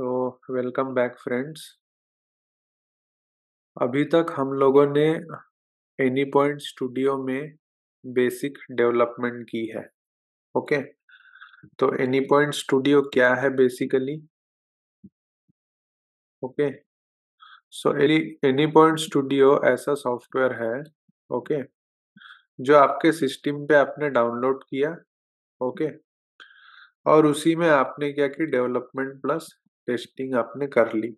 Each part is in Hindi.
तो वेलकम बैक फ्रेंड्स अभी तक हम लोगों ने एनी पॉइंट स्टूडियो में बेसिक डेवलपमेंट की है ओके तो एनी पॉइंट स्टूडियो क्या है basically okay so any Anypoint Studio ऐसा सॉफ्टवेयर है ओके जो आपके सिस्टम पे आपने डाउनलोड किया ओके और उसी में आपने क्या की डेवलपमेंट प्लस टेस्टिंग आपने कर ली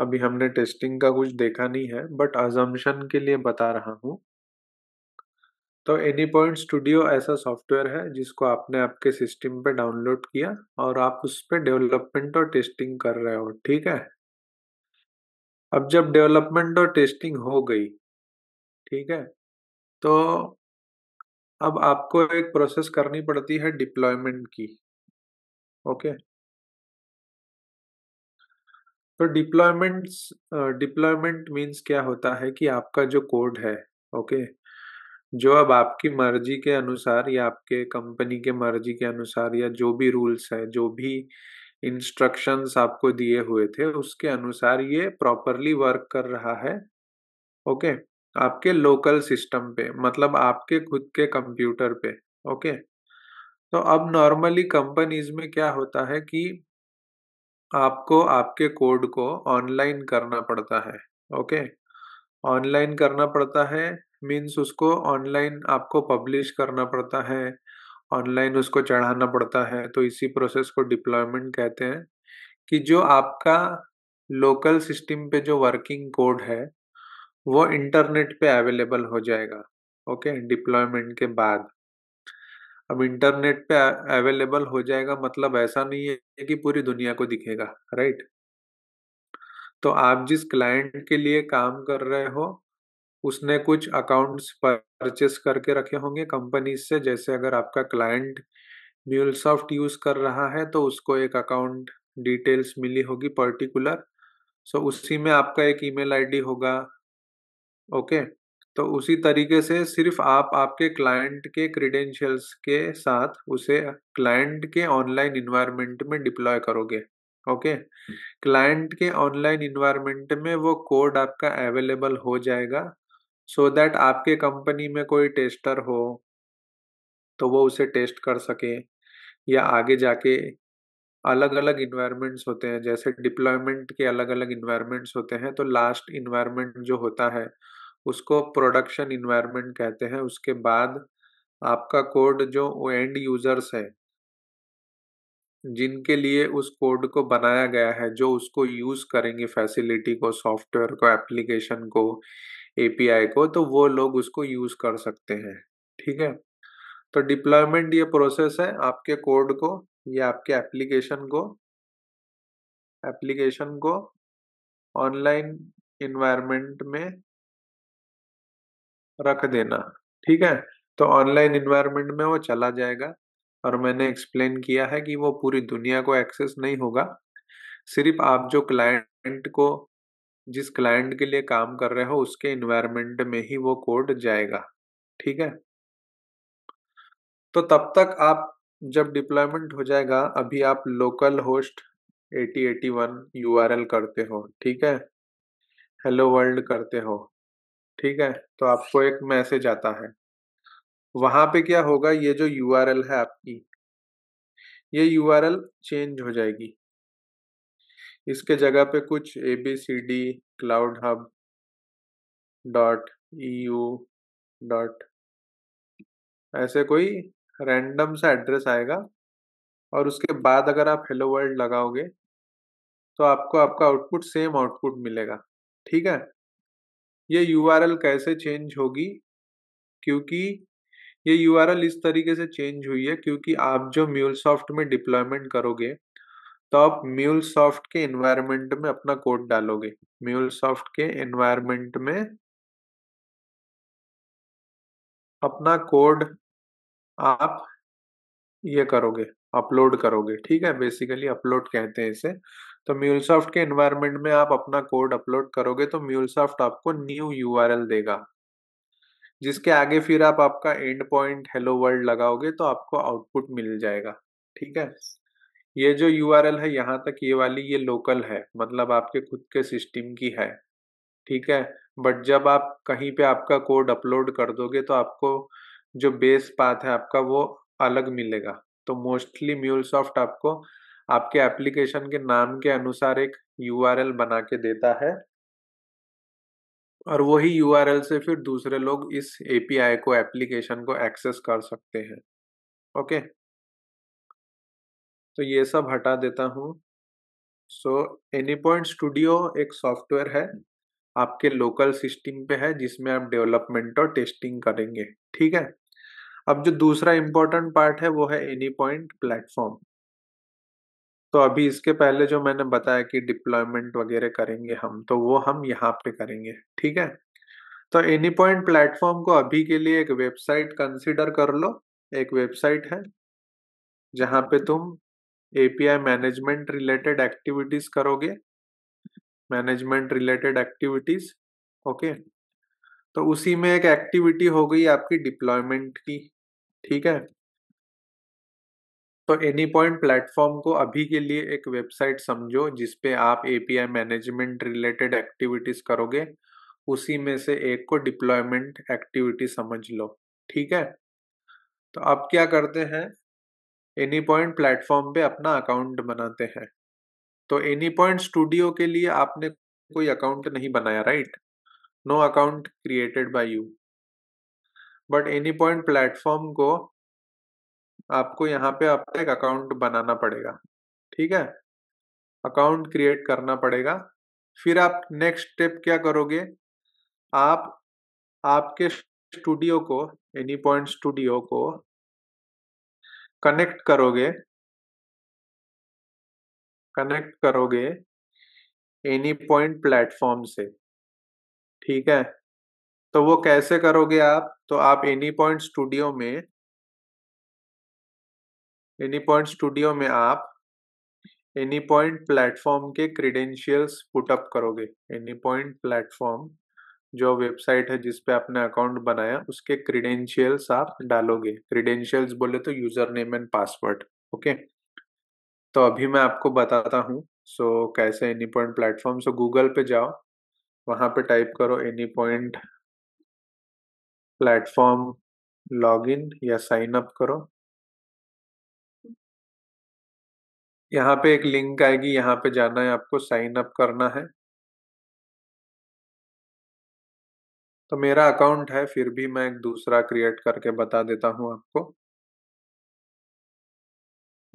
अभी हमने टेस्टिंग का कुछ देखा नहीं है बट अजम्पन के लिए बता रहा हूँ तो एनी पॉइंट स्टूडियो ऐसा सॉफ्टवेयर है जिसको आपने आपके सिस्टम पे डाउनलोड किया और आप उस पर डेवलपमेंट और टेस्टिंग कर रहे हो ठीक है अब जब डेवलपमेंट और टेस्टिंग हो गई ठीक है तो अब आपको एक प्रोसेस करनी पड़ती है डिप्लॉयमेंट की ओके तो डिप्लॉयमेंट्स डिप्लॉयमेंट मीन्स क्या होता है कि आपका जो कोड है ओके जो अब आपकी मर्जी के अनुसार या आपके कंपनी के मर्जी के अनुसार या जो भी रूल्स है जो भी इंस्ट्रक्शंस आपको दिए हुए थे उसके अनुसार ये प्रॉपरली वर्क कर रहा है ओके आपके लोकल सिस्टम पे मतलब आपके खुद के कंप्यूटर पे ओके तो अब नॉर्मली कंपनीज में क्या होता है कि आपको आपके कोड को ऑनलाइन करना पड़ता है ओके ऑनलाइन करना पड़ता है मीन्स उसको ऑनलाइन आपको पब्लिश करना पड़ता है ऑनलाइन उसको चढ़ाना पड़ता है तो इसी प्रोसेस को डिप्लॉयमेंट कहते हैं कि जो आपका लोकल सिस्टम पे जो वर्किंग कोड है वो इंटरनेट पे अवेलेबल हो जाएगा ओके डिप्लॉयमेंट के बाद अब इंटरनेट पे अवेलेबल हो जाएगा मतलब ऐसा नहीं है कि पूरी दुनिया को दिखेगा राइट तो आप जिस क्लाइंट के लिए काम कर रहे हो उसने कुछ अकाउंट्स परचेस करके रखे होंगे कंपनी से जैसे अगर आपका क्लाइंट म्यूलसॉफ्ट यूज कर रहा है तो उसको एक अकाउंट डिटेल्स मिली होगी पर्टिकुलर सो उसी में आपका एक ईमेल आईडी होगा ओके okay? तो उसी तरीके से सिर्फ आप आपके क्लाइंट के क्रीडेंशियल्स के साथ उसे क्लाइंट के ऑनलाइन इन्वायरमेंट में डिप्लॉय करोगे ओके क्लाइंट हम्म। के ऑनलाइन इन्वायरमेंट में वो कोड आपका अवेलेबल हो जाएगा सो so दैट आपके कंपनी में कोई टेस्टर हो तो वो उसे टेस्ट कर सके या आगे जाके अलग अलग इन्वायरमेंट्स होते हैं जैसे डिप्लॉयमेंट के अलग अलग इन्वायरमेंट्स होते हैं तो लास्ट इन्वायरमेंट जो होता है उसको प्रोडक्शन इन्वायरमेंट कहते हैं उसके बाद आपका कोड जो एंड यूजर्स है जिनके लिए उस कोड को बनाया गया है जो उसको यूज करेंगे फैसिलिटी को सॉफ्टवेयर को एप्लीकेशन को एपीआई को तो वो लोग उसको यूज कर सकते हैं ठीक है तो डिप्लॉयमेंट ये प्रोसेस है आपके कोड को या आपके एप्लीकेशन को एप्लीकेशन को ऑनलाइन इन्वायरमेंट में रख देना ठीक है तो ऑनलाइन इन्वायरमेंट में वो चला जाएगा और मैंने एक्सप्लेन किया है कि वो पूरी दुनिया को एक्सेस नहीं होगा सिर्फ आप जो क्लाइंट को जिस क्लाइंट के लिए काम कर रहे हो उसके इन्वायरमेंट में ही वो कोड जाएगा ठीक है तो तब तक आप जब डिप्लॉयमेंट हो जाएगा अभी आप लोकल होस्ट 8081 यूआरएल करते हो ठीक है हेलो वर्ल्ड करते हो ठीक है तो आपको एक मैसेज आता है वहां पे क्या होगा ये जो यू है आपकी ये यू चेंज हो जाएगी इसके जगह पे कुछ A B C D CloudHub dot E U dot ऐसे कोई रैंडम सा एड्रेस आएगा और उसके बाद अगर आप हेलो वर्ल्ड लगाओगे तो आपको आपका आउटपुट सेम आउटपुट मिलेगा ठीक है ये यू कैसे चेंज होगी क्योंकि ये यू इस तरीके से चेंज हुई है क्योंकि आप जो सॉफ्ट में डिप्लॉयमेंट करोगे तो आप सॉफ्ट के एनवायरमेंट में अपना कोड डालोगे सॉफ्ट के एनवायरमेंट में अपना कोड आप ये करोगे अपलोड करोगे ठीक है बेसिकली अपलोड कहते हैं इसे तो म्यूलसॉफ्ट के एनवायरमेंट में आप अपना कोड अपलोड करोगे तो म्यूलसॉफ्ट आपको न्यू यू देगा जिसके आगे फिर आप आपका एंड पॉइंट हेलो वर्ल्ड लगाओगे तो आपको आउटपुट मिल जाएगा ठीक है ये जो यू है यहाँ तक ये वाली ये लोकल है मतलब आपके खुद के सिस्टम की है ठीक है बट जब आप कहीं पे आपका कोड अपलोड कर दोगे तो आपको जो बेस पाथ है आपका वो अलग मिलेगा तो मोस्टली म्यूलसॉफ्ट आपको आपके एप्लीकेशन के नाम के अनुसार एक यू बना के देता है और वही यू से फिर दूसरे लोग इस आई को एप्लीकेशन को एक्सेस कर सकते हैं ओके तो ये सब हटा देता हूँ सो एनी पॉइंट स्टूडियो एक सॉफ्टवेयर है आपके लोकल सिस्टम पे है जिसमें आप डेवलपमेंट और टेस्टिंग करेंगे ठीक है अब जो दूसरा इम्पोर्टेंट पार्ट है वो है एनी पॉइंट प्लेटफॉर्म तो अभी इसके पहले जो मैंने बताया कि डिप्लॉयमेंट वगैरह करेंगे हम तो वो हम यहाँ पे करेंगे ठीक है तो एनी पॉइंट प्लेटफॉर्म को अभी के लिए एक वेबसाइट कंसिडर कर लो एक वेबसाइट है जहाँ पे तुम एपीआई मैनेजमेंट रिलेटेड एक्टिविटीज करोगे मैनेजमेंट रिलेटेड एक्टिविटीज ओके तो उसी में एक एक्टिविटी हो गई आपकी डिप्लॉयमेंट की ठीक है तो एनी पॉइंट प्लेटफॉर्म को अभी के लिए एक वेबसाइट समझो जिसपे आप एपीआई मैनेजमेंट रिलेटेड एक्टिविटीज करोगे उसी में से एक को डिप्लॉयमेंट एक्टिविटी समझ लो ठीक है तो आप क्या करते हैं एनी पॉइंट प्लेटफॉर्म पे अपना अकाउंट बनाते हैं तो एनी पॉइंट स्टूडियो के लिए आपने कोई अकाउंट नहीं बनाया right no account created by you but Anypoint platform को आपको यहाँ पे आपका एक अकाउंट बनाना पड़ेगा ठीक है अकाउंट क्रिएट करना पड़ेगा फिर आप नेक्स्ट स्टेप क्या करोगे आप आपके स्टूडियो को एनी पॉइंट स्टूडियो को कनेक्ट करोगे कनेक्ट करोगे एनी पॉइंट प्लेटफॉर्म से ठीक है तो वो कैसे करोगे आप तो आप एनी पॉइंट स्टूडियो में एनी पॉइंट स्टूडियो में आप एनी पॉइंट प्लेटफॉर्म के क्रीडेंशियल्स पुटअप करोगे एनी पॉइंट प्लेटफॉर्म जो वेबसाइट है जिसपे आपने अकाउंट बनाया उसके क्रीडेंशियल्स आप डालोगे क्रीडेंशियल्स बोले तो user name and password okay तो अभी मैं आपको बताता हूँ सो so, कैसे Anypoint Platform so Google पे जाओ वहाँ पे टाइप करो एनी पॉइंट प्लेटफॉर्म इन या साइन अप करो यहाँ पे एक लिंक आएगी यहाँ पे जाना है आपको साइन अप करना है तो मेरा अकाउंट है फिर भी मैं एक दूसरा क्रिएट करके बता देता हूँ आपको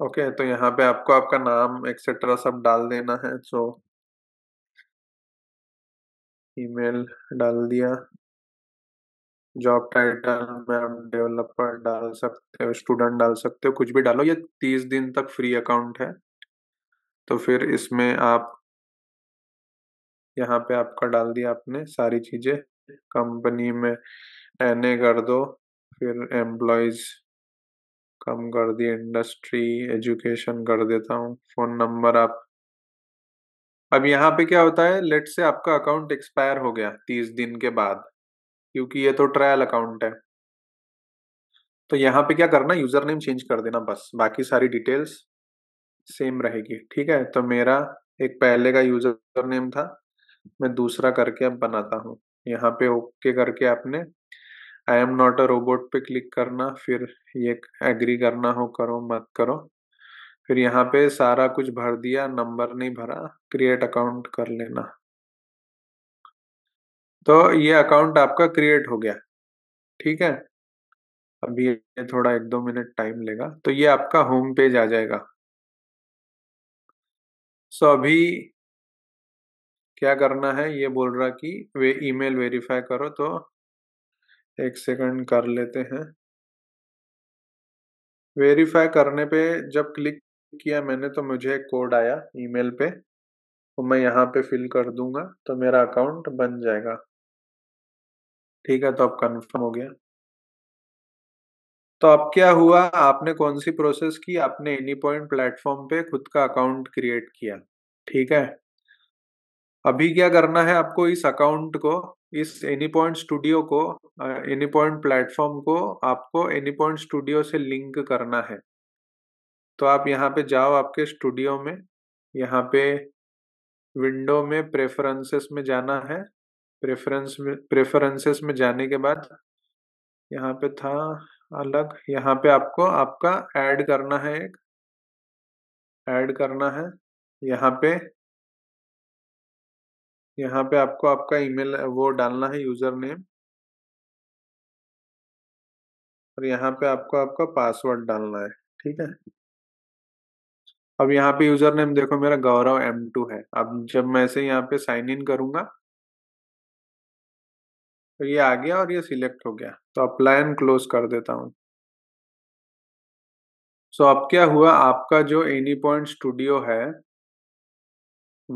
ओके तो यहाँ पे आपको आपका नाम एक्सेट्रा सब डाल देना है सो ईमेल डाल दिया जॉब टाइटल में आप डेवलपर डाल सकते हो स्टूडेंट डाल सकते हो कुछ भी डालो ये तीस दिन तक फ्री अकाउंट है तो फिर इसमें आप यहाँ पे आपका डाल दिया आपने सारी चीजें कंपनी में एन ए कर दो फिर एम्प्लॉयज कम कर दिए इंडस्ट्री एजुकेशन कर देता हूँ फोन नंबर आप अब यहाँ पे क्या होता है लेट से आपका अकाउंट एक्सपायर हो गया तीस दिन के बाद क्योंकि ये तो ट्रायल अकाउंट है तो यहाँ पे क्या करना यूजर नेम चेंज कर देना बस बाकी सारी डिटेल्स सेम रहेगी ठीक है तो मेरा एक पहले का यूजर नेम था मैं दूसरा करके अब बनाता हूँ यहाँ पे ओके करके आपने I am not a robot पे क्लिक करना फिर ये एग्री करना हो करो मत करो फिर यहाँ पे सारा कुछ भर दिया नंबर नहीं भरा क्रिएट अकाउंट कर लेना तो ये अकाउंट आपका क्रिएट हो गया ठीक है अभी ये थोड़ा एक दो मिनट टाइम लेगा तो ये आपका होम पेज आ जाएगा सो अभी क्या करना है ये बोल रहा कि वे ईमेल वेरीफाई करो तो एक सेकंड कर लेते हैं वेरीफाई करने पे जब क्लिक किया मैंने तो मुझे कोड आया ईमेल पे तो मैं यहाँ पे फिल कर दूंगा तो मेरा अकाउंट बन जाएगा ठीक है तो अब कन्फर्म हो गया तो अब क्या हुआ आपने कौन सी प्रोसेस की आपने एनी पॉइंट प्लेटफॉर्म पे खुद का अकाउंट क्रिएट किया ठीक है अभी क्या करना है आपको इस अकाउंट को इस एनी पॉइंट स्टूडियो को एनी पॉइंट प्लेटफॉर्म को आपको एनी पॉइंट स्टूडियो से लिंक करना है तो आप यहाँ पे जाओ आपके स्टूडियो में यहाँ पे विंडो में प्रेफरेंसेस में जाना है प्रेफरेंस में प्रेफरेंसेस में जाने के बाद यहाँ पे था अलग यहाँ पे आपको आपका ऐड करना है एक ऐड करना है यहाँ पे यहाँ पे आपको आपका ईमेल वो डालना है यूजर नेम और यहाँ पे आपको आपका पासवर्ड डालना है ठीक है अब यहाँ पे यूजर नेम देखो मेरा गौरव एम टू है अब जब मैं से यहाँ पे साइन इन करूंगा तो ये आ गया और ये सिलेक्ट हो गया तो अप्लाइन क्लोज कर देता हूँ सो अब क्या हुआ आपका जो एनी पॉइंट स्टूडियो है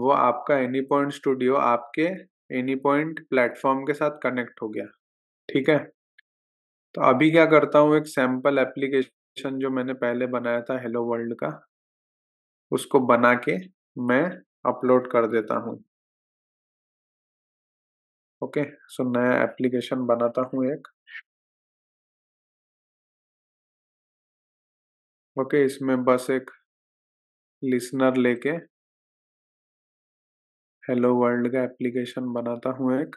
वो आपका एनी पॉइंट स्टूडियो आपके एनी पॉइंट प्लेटफॉर्म के साथ कनेक्ट हो गया ठीक है तो अभी क्या करता हूँ एक सैम्पल एप्लीकेशन जो मैंने पहले बनाया था हेलो वर्ल्ड का उसको बना के मैं अपलोड कर देता हूँ ओके सो नया एप्लीकेशन बनाता हूँ एक ओके इसमें बस एक लिसनर लेके हेलो वर्ल्ड का एप्लीकेशन बनाता हूँ एक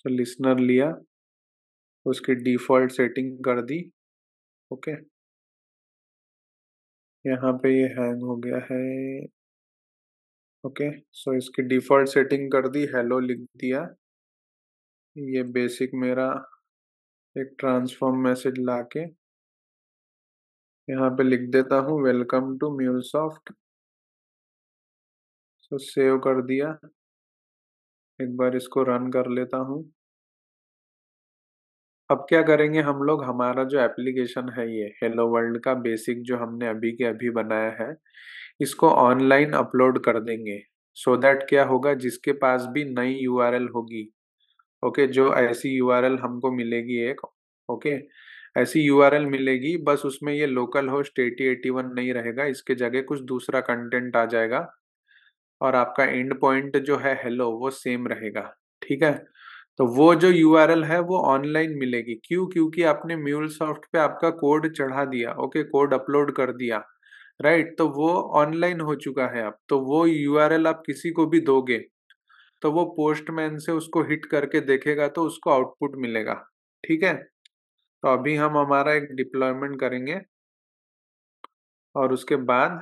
सो तो लिसनर लिया उसकी डिफ़ॉल्ट सेटिंग कर दी ओके यहाँ पे ये हैंग हो गया है ओके सो इसकी डिफ़ॉल्ट सेटिंग कर दी हेलो लिख दिया ये बेसिक मेरा एक ट्रांसफॉर्म मैसेज लाके यहाँ पे लिख देता हूँ welcome to MuleSoft so save कर दिया एक बार इसको रन कर लेता हूँ अब क्या करेंगे हम लोग हमारा जो एप्लीकेशन है ये हेलो वर्ल्ड का बेसिक जो हमने अभी के अभी बनाया है इसको ऑनलाइन अपलोड कर देंगे सो so दैट क्या होगा जिसके पास भी नई यू होगी ओके okay, जो ऐसी यू हमको मिलेगी एक ओके okay, ऐसी यू मिलेगी बस उसमें ये localhost eighty eighty one नहीं रहेगा इसके जगह कुछ दूसरा कंटेंट आ जाएगा और आपका एंड पॉइंट जो है हेलो वो सेम रहेगा ठीक है तो वो जो यू है वो ऑनलाइन मिलेगी क्यों क्योंकि आपने म्यूल सॉफ्ट पे आपका कोड चढ़ा दिया ओके कोड अपलोड कर दिया राइट right, तो वो ऑनलाइन हो चुका है अब तो वो यूआरएल आप किसी को भी दोगे तो वो पोस्टमैन से उसको हिट करके देखेगा तो उसको आउटपुट मिलेगा ठीक है तो अभी हम हमारा एक डिप्लॉयमेंट करेंगे और उसके बाद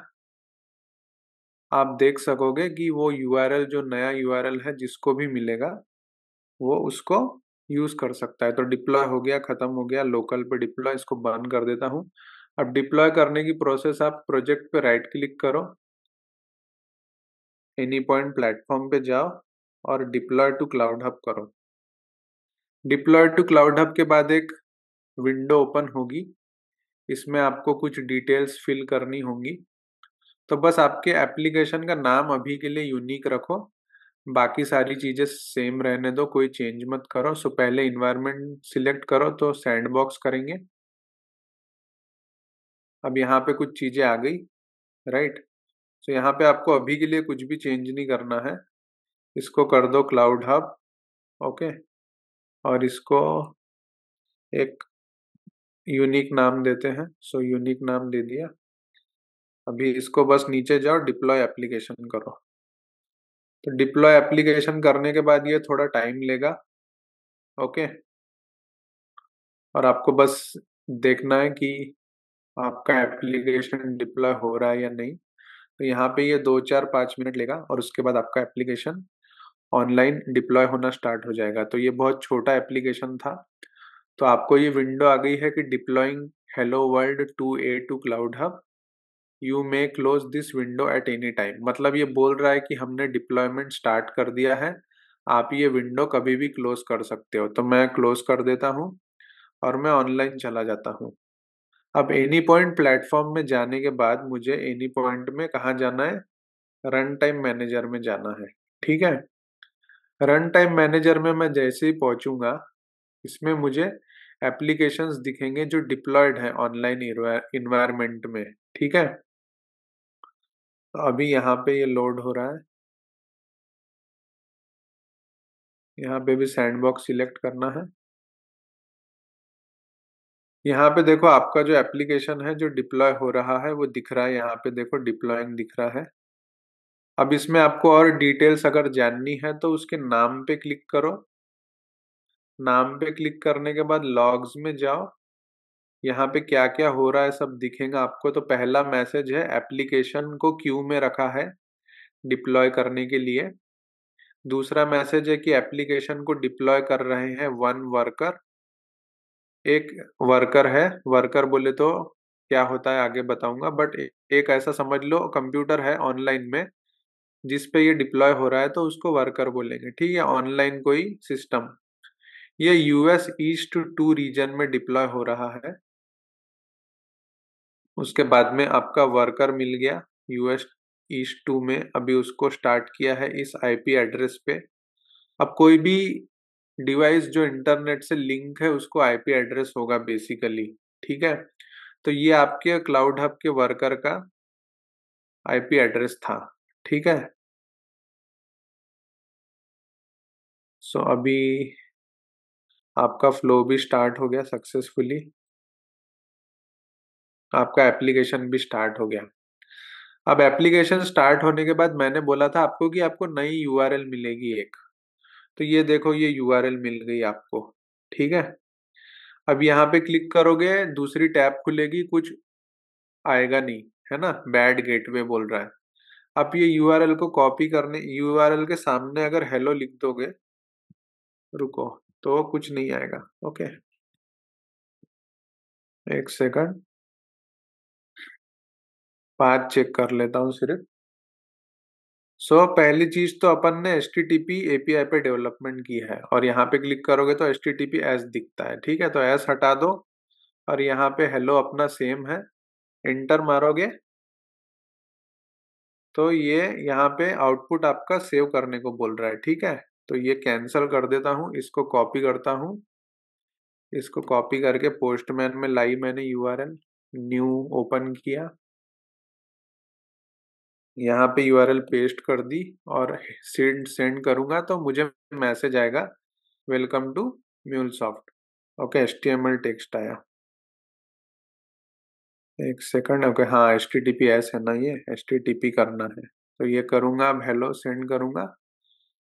आप देख सकोगे कि वो यूआरएल जो नया यूआरएल है जिसको भी मिलेगा वो उसको यूज कर सकता है तो डिप्लॉय हो गया खत्म हो गया लोकल पे डिप्लॉय इसको बर्न कर देता हूँ अब डिप्लॉय करने की प्रोसेस आप प्रोजेक्ट पे राइट क्लिक करो एनी पॉइंट प्लेटफॉर्म पे जाओ और डिप्लॉय टू क्लाउड हब करो डिप्लॉय टू क्लाउड हब के बाद एक विंडो ओपन होगी इसमें आपको कुछ डिटेल्स फिल करनी होंगी तो बस आपके एप्लीकेशन का नाम अभी के लिए यूनिक रखो बाकी सारी चीज़ें सेम रहने दो कोई चेंज मत करो सो पहले इन्वायरमेंट सिलेक्ट करो तो सैंडबॉक्स करेंगे अब यहाँ पे कुछ चीज़ें आ गई राइट सो यहाँ पे आपको अभी के लिए कुछ भी चेंज नहीं करना है इसको कर दो क्लाउड हब ओके और इसको एक यूनिक नाम देते हैं सो यूनिक नाम दे दिया अभी इसको बस नीचे जाओ डिप्लॉय एप्लीकेशन करो तो डिप्लॉय एप्लीकेशन करने के बाद ये थोड़ा टाइम लेगा ओके और आपको बस देखना है कि आपका एप्लीकेशन डिप्लॉय हो रहा है या नहीं तो यहाँ पे ये दो चार पाँच मिनट लेगा और उसके बाद आपका एप्लीकेशन ऑनलाइन डिप्लॉय होना स्टार्ट हो जाएगा तो ये बहुत छोटा एप्लीकेशन था तो आपको ये विंडो आ गई है कि deploying hello world to a to CloudHub you may close this window at any time मतलब ये बोल रहा है कि हमने डिप्लॉयमेंट स्टार्ट कर दिया है आप ये विंडो कभी भी क्लोज कर सकते हो तो मैं क्लोज कर देता हूँ और मैं ऑनलाइन चला जाता हूँ अब एनी पॉइंट प्लेटफॉर्म में जाने के बाद मुझे एनी पॉइंट में कहाँ जाना है रन टाइम मैनेजर में जाना है ठीक है रन टाइम मैनेजर में मैं जैसे ही पहुँचूंगा इसमें मुझे एप्लीकेशंस दिखेंगे जो डिप्लॉयड है ऑनलाइन इन्वायरमेंट में ठीक है तो अभी यहाँ पे ये लोड हो रहा है यहाँ पे भी सैंडबॉक्स सिलेक्ट करना है यहाँ पे देखो आपका जो एप्लीकेशन है जो डिप्लॉय हो रहा है वो दिख रहा है यहाँ पे देखो डिप्लॉइंग दिख रहा है अब इसमें आपको और डिटेल्स अगर जाननी है तो उसके नाम पे क्लिक करो नाम पे क्लिक करने के बाद लॉग्स में जाओ यहाँ पे क्या क्या हो रहा है सब दिखेगा आपको तो पहला मैसेज है एप्लीकेशन को क्यू में रखा है डिप्लॉय करने के लिए दूसरा मैसेज है कि एप्लीकेशन को डिप्लॉय कर रहे हैं वन वर्कर एक वर्कर है वर्कर बोले तो क्या होता है आगे बताऊंगा बट एक ऐसा समझ लो कंप्यूटर है ऑनलाइन में जिस पे ये डिप्लॉय हो रहा है तो उसको वर्कर बोलेंगे ठीक है ऑनलाइन कोई सिस्टम ये यूएस ईस्ट टू रीजन में डिप्लॉय हो रहा है उसके बाद में आपका वर्कर मिल गया यूएस ईस्ट टू में अभी उसको स्टार्ट किया है इस आईपी एड्रेस पे अब कोई भी डिवाइस जो इंटरनेट से लिंक है उसको आईपी एड्रेस होगा बेसिकली ठीक है तो ये आपके क्लाउड हब के वर्कर का आईपी एड्रेस था ठीक है सो so, अभी आपका फ्लो भी स्टार्ट हो गया सक्सेसफुली आपका एप्लीकेशन भी स्टार्ट हो गया अब एप्लीकेशन स्टार्ट होने के बाद मैंने बोला था आपको कि आपको नई यूआरएल मिलेगी एक तो ये देखो ये यू मिल गई आपको ठीक है अब यहाँ पे क्लिक करोगे दूसरी टैब खुलेगी कुछ आएगा नहीं है ना बैड गेटवे बोल रहा है आप ये यू को कॉपी करने यू के सामने अगर हेलो लिख दोगे रुको तो कुछ नहीं आएगा ओके एक सेकंड पाँच चेक कर लेता हूँ सिर्फ सो so, पहली चीज तो अपन ने S T T P A P I पे डेवलपमेंट की है और यहाँ पे क्लिक करोगे तो S T T P S दिखता है ठीक है तो एस हटा दो और यहाँ पे हेलो अपना सेम है इंटर मारोगे तो ये यहाँ पे आउटपुट आपका सेव करने को बोल रहा है ठीक है तो ये कैंसिल कर देता हूँ इसको कॉपी करता हूँ इसको कॉपी करके पोस्टमैन में लाई मैंने U R L new open किया यहाँ पे यू पेस्ट कर दी और सेंड सेंड करूँगा तो मुझे मैसेज आएगा welcome to MuleSoft okay S T M L text आया एक सेकंड ओके हाँ S T T P S है ना ये एस टी टी पी करना है तो ये करूँगा अब हेलो सेंड करूँगा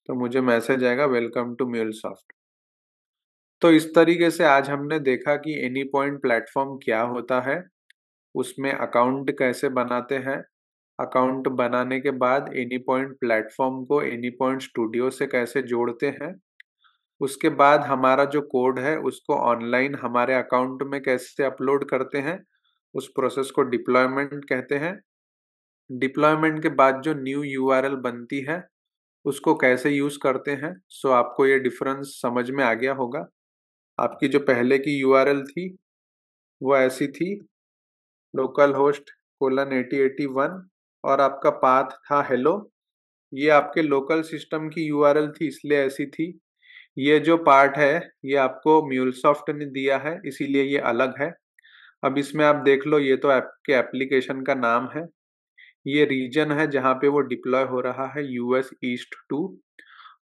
तो मुझे मैसेज आएगा वेलकम टू म्यूल सॉफ्ट तो इस तरीके से आज हमने देखा कि एनी पॉइंट प्लेटफॉर्म क्या होता है उसमें अकाउंट कैसे बनाते हैं अकाउंट बनाने के बाद एनी पॉइंट प्लेटफॉर्म को एनी पॉइंट स्टूडियो से कैसे जोड़ते हैं उसके बाद हमारा जो कोड है उसको ऑनलाइन हमारे अकाउंट में कैसे अपलोड करते हैं उस प्रोसेस को डिप्लॉयमेंट कहते हैं डिप्लॉयमेंट के बाद जो न्यू यू बनती है उसको कैसे यूज़ करते हैं सो आपको ये डिफरेंस समझ में आ गया होगा आपकी जो पहले की यू थी वो ऐसी थी localhost colon eighty eighty one और आपका पाथ था हेलो ये आपके लोकल सिस्टम की यूआरएल थी इसलिए ऐसी थी ये जो पार्ट है ये आपको म्यूलसॉफ्ट ने दिया है इसीलिए ये अलग है अब इसमें आप देख लो ये तो आपके एप्लीकेशन का नाम है ये रीजन है जहाँ पे वो डिप्लॉय हो रहा है यूएस ईस्ट टू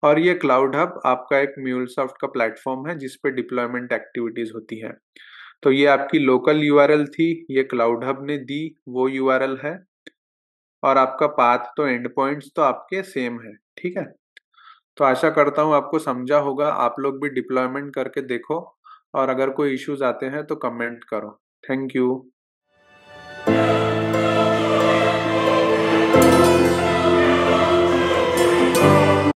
और ये क्लाउड हब आपका एक म्यूलसॉफ्ट का प्लेटफॉर्म है जिसपे डिप्लॉयमेंट एक्टिविटीज होती हैं तो ये आपकी लोकल यूआरएल थी ये क्लाउड हब ने दी वो यूआरएल है और आपका पाथ तो एंड पॉइंट्स तो आपके सेम है ठीक है तो आशा करता हूँ आपको समझा होगा आप लोग भी डिप्लॉयमेंट करके देखो और अगर कोई इश्यूज आते हैं तो कमेंट करो थैंक यू